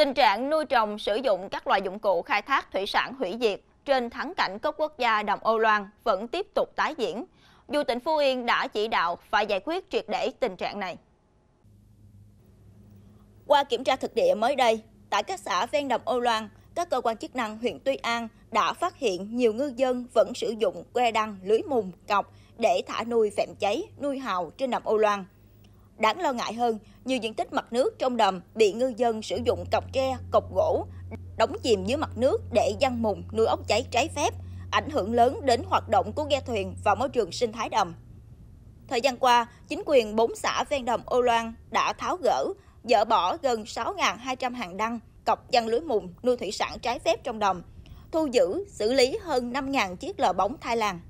Tình trạng nuôi trồng sử dụng các loại dụng cụ khai thác thủy sản hủy diệt trên thắng cảnh cấp quốc gia đồng Âu Loan vẫn tiếp tục tái diễn. Dù tỉnh Phú Yên đã chỉ đạo phải giải quyết triệt để tình trạng này. Qua kiểm tra thực địa mới đây, tại các xã ven đồng Âu Loan, các cơ quan chức năng huyện Tuy An đã phát hiện nhiều ngư dân vẫn sử dụng que đăng, lưới mùng, cọc để thả nuôi vẹm cháy, nuôi hào trên đồng Âu Loan. Đáng lo ngại hơn, nhiều diện tích mặt nước trong đầm bị ngư dân sử dụng cọc tre, cọc gỗ, đóng chìm dưới mặt nước để dăng mùng nuôi ốc cháy trái phép, ảnh hưởng lớn đến hoạt động của ghe thuyền và môi trường sinh thái đầm. Thời gian qua, chính quyền 4 xã ven đầm Âu Loan đã tháo gỡ, dỡ bỏ gần 6.200 hàng đăng, cọc dăng lưới mùng nuôi thủy sản trái phép trong đầm, thu giữ, xử lý hơn 5.000 chiếc lò bóng Thái Lan.